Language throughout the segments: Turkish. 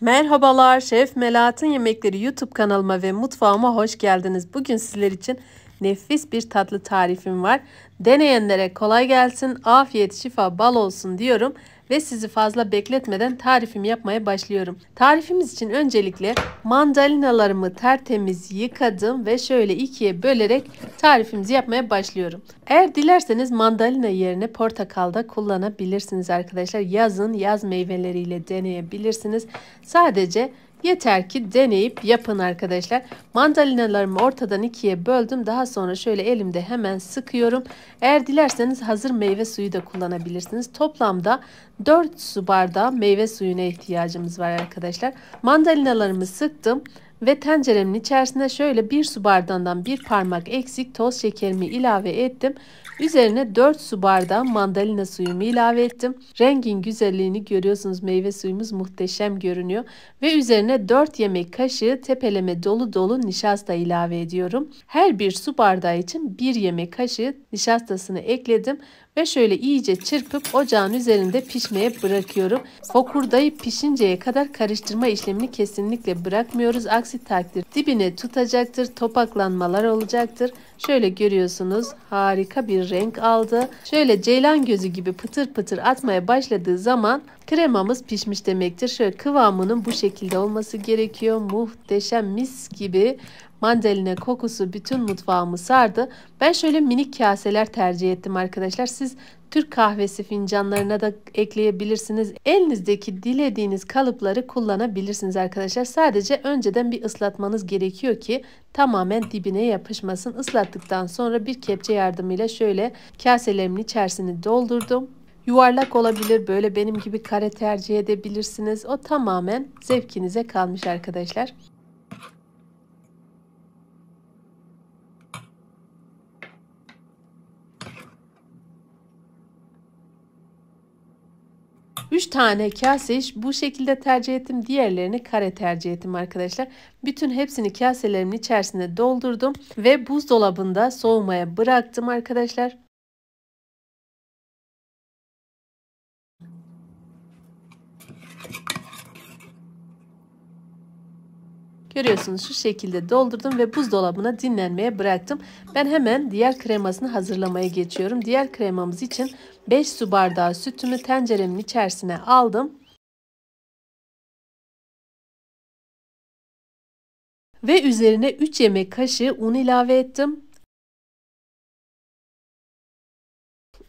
Merhabalar Şef Melatın Yemekleri YouTube kanalıma ve mutfağıma hoş geldiniz. Bugün sizler için nefis bir tatlı tarifim var. Deneyenlere kolay gelsin, afiyet, şifa, bal olsun diyorum ve sizi fazla bekletmeden tarifimi yapmaya başlıyorum. Tarifimiz için öncelikle mandalinalarımı tertemiz yıkadım ve şöyle ikiye bölerek tarifimizi yapmaya başlıyorum. Eğer dilerseniz mandalina yerine portakal da kullanabilirsiniz arkadaşlar. Yazın yaz meyveleriyle deneyebilirsiniz. Sadece Yeter ki deneyip yapın arkadaşlar. Mandalinalarımı ortadan ikiye böldüm. Daha sonra şöyle elimde hemen sıkıyorum. Eğer dilerseniz hazır meyve suyu da kullanabilirsiniz. Toplamda 4 su bardağı meyve suyuna ihtiyacımız var arkadaşlar. Mandalinalarımı sıktım ve tenceremin içerisine şöyle bir su bardağından bir parmak eksik toz şekerimi ilave ettim. Üzerine 4 su bardağı mandalina suyumu ilave ettim. Rengin güzelliğini görüyorsunuz. Meyve suyumuz muhteşem görünüyor. Ve üzerine 4 yemek kaşığı tepeleme dolu dolu nişasta ilave ediyorum. Her bir su bardağı için 1 yemek kaşığı nişastasını ekledim ve şöyle iyice çırpıp ocağın üzerinde pişmeye bırakıyorum. Fokurdayı pişinceye kadar karıştırma işlemini kesinlikle bırakmıyoruz. Aksi Aksi takdir dibine tutacaktır, topaklanmalar olacaktır. Şöyle görüyorsunuz harika bir renk aldı. Şöyle ceylan gözü gibi pıtır pıtır atmaya başladığı zaman kremamız pişmiş demektir. Şöyle kıvamının bu şekilde olması gerekiyor. Muhteşem mis gibi mandalina kokusu bütün mutfağımı sardı. Ben şöyle minik kaseler tercih ettim arkadaşlar. Siz Türk kahvesi fincanlarına da ekleyebilirsiniz. Elinizdeki dilediğiniz kalıpları kullanabilirsiniz arkadaşlar. Sadece önceden bir ıslatmanız gerekiyor ki tamamen dibine yapışmasın. Islat kapattıktan sonra bir kepçe yardımıyla şöyle kaselerimin içerisini doldurdum. Yuvarlak olabilir böyle benim gibi kare tercih edebilirsiniz. O tamamen zevkinize kalmış arkadaşlar. 3 tane kase iş bu şekilde tercih ettim. Diğerlerini kare tercih ettim arkadaşlar. Bütün hepsini kaselerimin içerisine doldurdum ve buzdolabında soğumaya bıraktım arkadaşlar. Görüyorsunuz şu şekilde doldurdum ve buzdolabına dinlenmeye bıraktım. Ben hemen diğer kremasını hazırlamaya geçiyorum. Diğer kremamız için 5 su bardağı sütümü tenceremin içerisine aldım. Ve üzerine 3 yemek kaşığı un ilave ettim.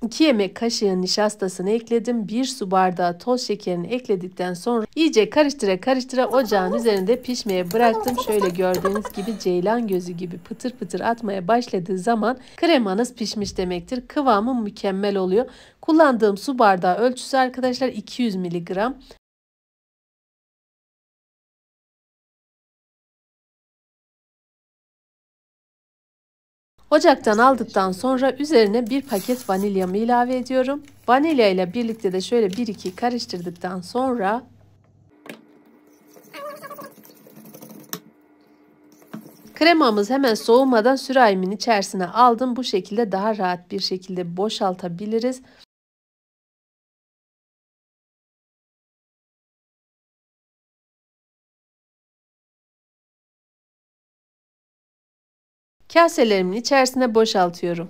2 yemek kaşığı nişastasını ekledim. 1 su bardağı toz şekerini ekledikten sonra iyice karıştıra karıştıra ocağın üzerinde pişmeye bıraktım. Şöyle gördüğünüz gibi ceylan gözü gibi pıtır pıtır atmaya başladığı zaman kremanız pişmiş demektir. Kıvamı mükemmel oluyor. Kullandığım su bardağı ölçüsü arkadaşlar 200 miligram. Ocaktan aldıktan sonra üzerine bir paket vanilyamı ilave ediyorum. Vanilya ile birlikte de şöyle 1-2 karıştırdıktan sonra Kremamız hemen soğumadan sürahimin içerisine aldım. Bu şekilde daha rahat bir şekilde boşaltabiliriz. kaselerimin içerisine boşaltıyorum.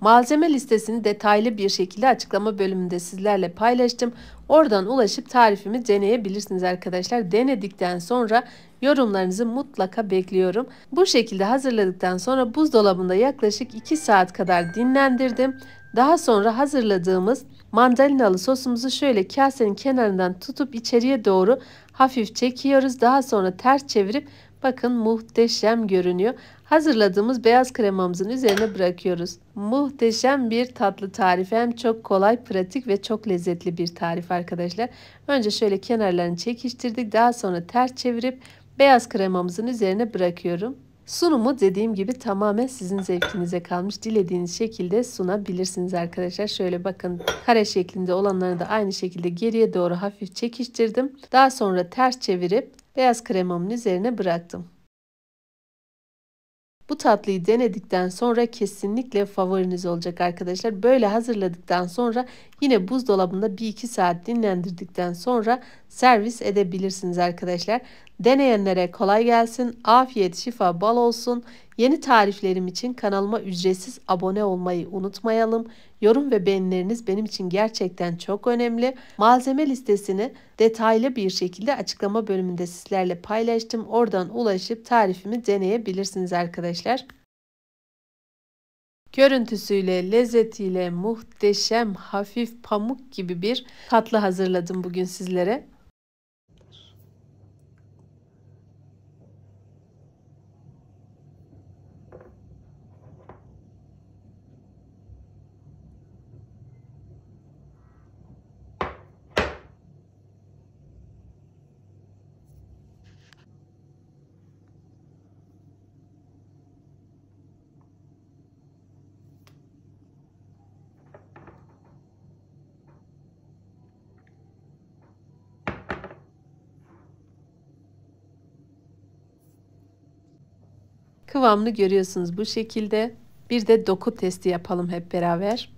Malzeme listesini detaylı bir şekilde açıklama bölümünde sizlerle paylaştım. Oradan ulaşıp tarifimi deneyebilirsiniz arkadaşlar. Denedikten sonra yorumlarınızı mutlaka bekliyorum. Bu şekilde hazırladıktan sonra buzdolabında yaklaşık 2 saat kadar dinlendirdim. Daha sonra hazırladığımız Mandalinalı sosumuzu şöyle kasenin kenarından tutup içeriye doğru hafif çekiyoruz. Daha sonra ters çevirip bakın muhteşem görünüyor. Hazırladığımız beyaz kremamızın üzerine bırakıyoruz. Muhteşem bir tatlı tarifi. Hem çok kolay, pratik ve çok lezzetli bir tarif arkadaşlar. Önce şöyle kenarlarını çekiştirdik. Daha sonra ters çevirip beyaz kremamızın üzerine bırakıyorum. Sunumu dediğim gibi tamamen sizin zevkinize kalmış. Dilediğiniz şekilde sunabilirsiniz arkadaşlar. Şöyle bakın kare şeklinde olanları da aynı şekilde geriye doğru hafif çekiştirdim. Daha sonra ters çevirip beyaz kremamın üzerine bıraktım. Bu tatlıyı denedikten sonra kesinlikle favoriniz olacak arkadaşlar. Böyle hazırladıktan sonra yine buzdolabında 1-2 saat dinlendirdikten sonra servis edebilirsiniz arkadaşlar. Deneyenlere kolay gelsin, afiyet, şifa bal olsun. Yeni tariflerim için kanalıma ücretsiz abone olmayı unutmayalım. Yorum ve beğenileriniz benim için gerçekten çok önemli. Malzeme listesini detaylı bir şekilde açıklama bölümünde sizlerle paylaştım. Oradan ulaşıp tarifimi deneyebilirsiniz arkadaşlar. Görüntüsüyle, lezzetiyle muhteşem, hafif pamuk gibi bir tatlı hazırladım bugün sizlere. Kıvamını görüyorsunuz bu şekilde. Bir de doku testi yapalım hep beraber.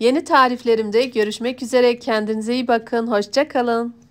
Yeni tariflerimde görüşmek üzere. Kendinize iyi bakın. Hoşça kalın.